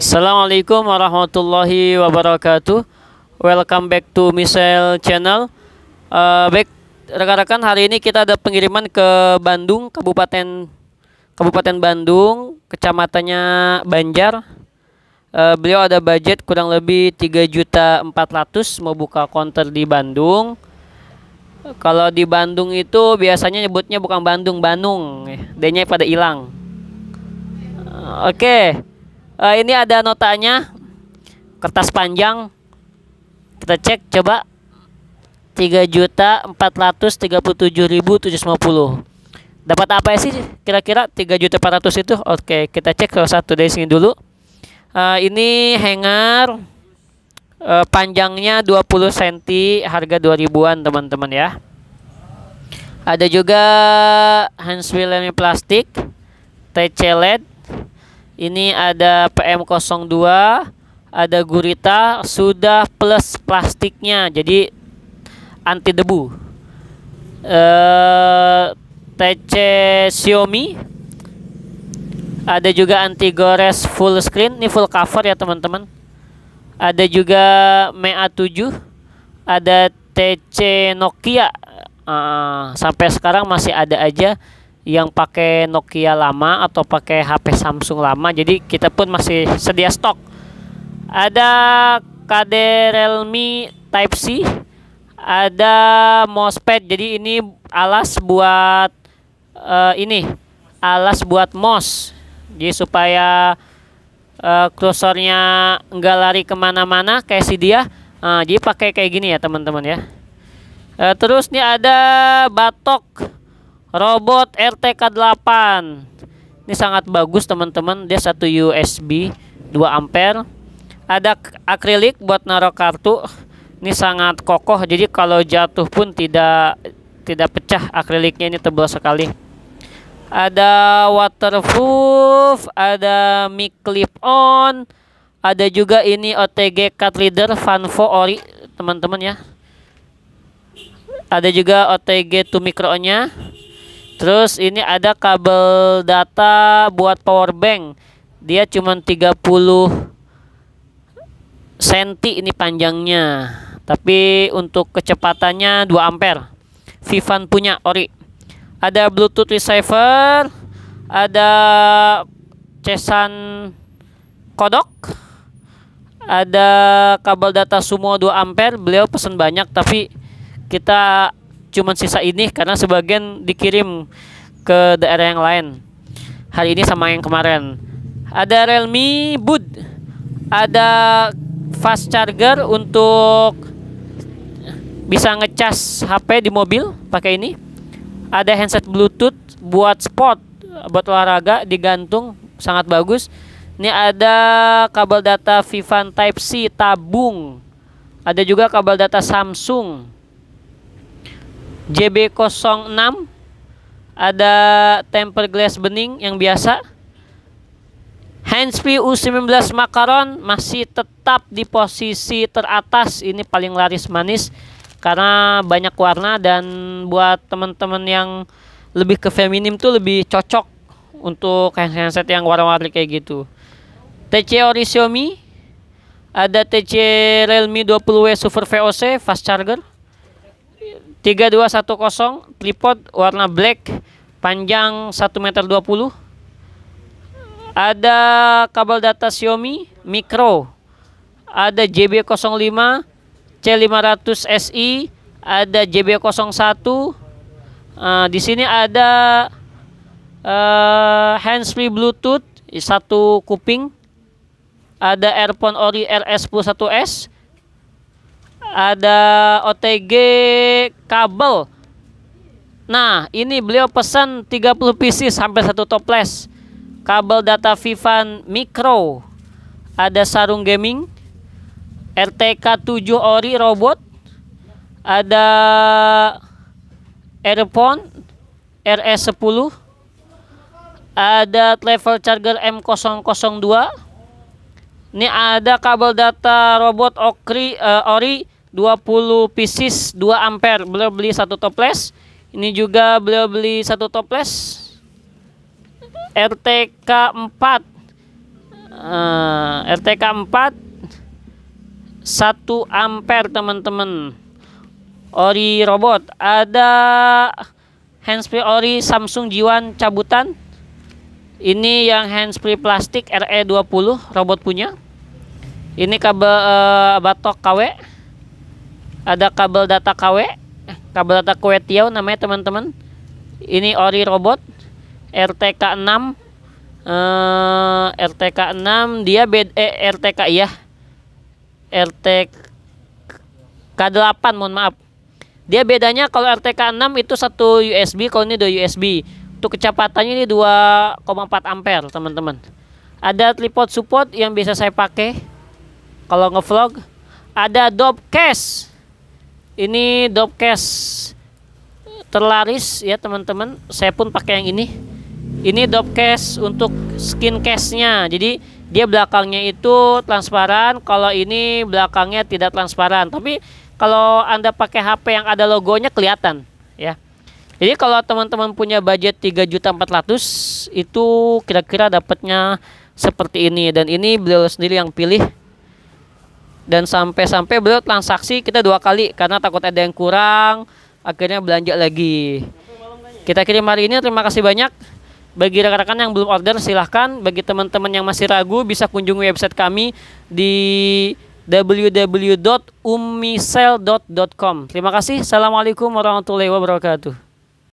Assalamualaikum warahmatullahi wabarakatuh. Welcome back to Misel Channel. Uh, baik rekan-rekan, hari ini kita ada pengiriman ke Bandung, Kabupaten Kabupaten Bandung, kecamatannya Banjar. Uh, beliau ada budget kurang lebih 3 juta 400 mau buka konter di Bandung. Kalau di Bandung itu biasanya nyebutnya bukan Bandung, Bandung. Eh, D-nya pada hilang. Oke. Okay uh, ini ada notanya kertas panjang kita cek coba tiga juta puluh. dapat apa ya sih kira-kira tiga juta ratus itu oke kita cek kalau satu dari sini dulu uh, ini hanger uh, panjangnya 20 cm harga 2000-an teman-teman ya ada juga hands plastik TC LED ini ada PM02, ada gurita sudah plus plastiknya. Jadi anti debu. Eh TC Xiaomi ada juga anti gores full screen, ini full cover ya teman-teman. Ada juga MEA 7, ada TC Nokia. Uh, sampai sekarang masih ada aja yang pakai Nokia lama atau pakai HP Samsung lama jadi kita pun masih sedia stok ada KD Realme Type C ada mousepad jadi ini alas buat uh, ini alas buat mouse jadi supaya uh, nggak lari kemana-mana kayak si dia uh, jadi pakai kayak gini ya teman-teman ya uh, terus nih ada batok robot RTK 8 ini sangat bagus teman-teman dia satu USB 2 ampere ada akrilik buat naruh kartu ini sangat kokoh jadi kalau jatuh pun tidak tidak pecah akriliknya ini tebal sekali ada waterproof ada mic clip on ada juga ini OTG card reader Vanvo Ori teman-teman ya ada juga OTG to micro nya Terus ini ada kabel data buat power bank. Dia cuma 30 senti ini panjangnya. Tapi untuk kecepatannya 2 ampere. Vivan punya ori. Ada Bluetooth receiver, ada cesan kodok, ada kabel data semua 2 ampere. Beliau pesan banyak tapi kita cuma sisa ini karena sebagian dikirim ke daerah yang lain. Hari ini sama yang kemarin. Ada Realme boot Ada fast charger untuk bisa ngecas HP di mobil pakai ini. Ada handset Bluetooth buat sport, buat olahraga digantung sangat bagus. Ini ada kabel data Vivan Type C tabung. Ada juga kabel data Samsung JB06 ada tempered glass bening yang biasa Handsfree U19 Macaron masih tetap di posisi teratas ini paling laris manis karena banyak warna dan buat teman-teman yang lebih ke feminim tuh lebih cocok untuk handset yang warna-warni kayak gitu TC Ori Xiaomi ada TC Realme 20W Super VOC fast charger 3210 tripod warna black panjang 1 meter 20 ada kabel data Xiaomi micro ada JB05 C500 SI ada JB01 uh, ah, di sini ada uh, handsfree Bluetooth satu kuping ada earphone Ori rs 11 s ada OTG kabel. Nah, ini beliau pesan 30 pieces sampai satu toples. Kabel data Vivan Micro. Ada sarung gaming. RTK 7 ori robot. Ada earphone RS10. Ada level charger M002. Ini ada kabel data robot Okri uh, ori 20 pieces 2 ampere beliau beli satu toples ini juga beliau beli satu toples RTK 4 uh, RTK 4 1 ampere teman-teman ori robot ada handsfree ori Samsung Jiwan cabutan ini yang handsfree plastik RE20 robot punya ini kabel uh, batok KW ada kabel data KW eh, kabel data Tiau namanya teman-teman ini ori robot RTK6 eh, RTK6 dia bed eh, RTK ya RTK8 mohon maaf dia bedanya kalau RTK6 itu satu USB kalau ini dua USB untuk kecepatannya ini 2,4 ampere teman-teman ada tripod support yang bisa saya pakai kalau ngevlog ada dob case ini Dopcast terlaris ya teman-teman. Saya pun pakai yang ini. Ini Dopcast untuk skin case-nya. Jadi dia belakangnya itu transparan, kalau ini belakangnya tidak transparan. Tapi kalau Anda pakai HP yang ada logonya kelihatan ya. Jadi kalau teman-teman punya budget 3 juta 400 itu kira-kira dapatnya seperti ini dan ini beliau sendiri yang pilih dan sampai-sampai beliau transaksi kita dua kali karena takut ada yang kurang akhirnya belanja lagi kita kirim hari ini terima kasih banyak bagi rekan-rekan yang belum order silahkan bagi teman-teman yang masih ragu bisa kunjungi website kami di www.umisel.com terima kasih assalamualaikum warahmatullahi wabarakatuh